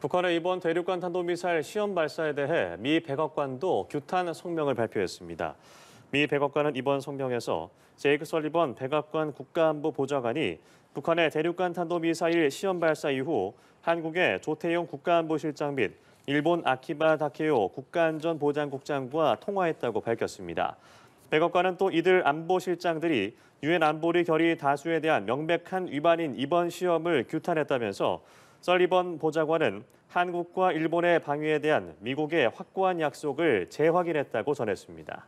북한의 이번 대륙간 탄도미사일 시험 발사에 대해 미 백악관도 규탄 성명을 발표했습니다. 미 백악관은 이번 성명에서 제이크 설리번 백악관 국가안보 보좌관이 북한의 대륙간 탄도미사일 시험 발사 이후 한국의 조태용 국가안보실장 및 일본 아키바 다케오 국가안전보장국장과 통화했다고 밝혔습니다. 백악관은 또 이들 안보실장들이 유엔 안보리 결의 다수에 대한 명백한 위반인 이번 시험을 규탄했다면서 설리번 보좌관은 한국과 일본의 방위에 대한 미국의 확고한 약속을 재확인했다고 전했습니다.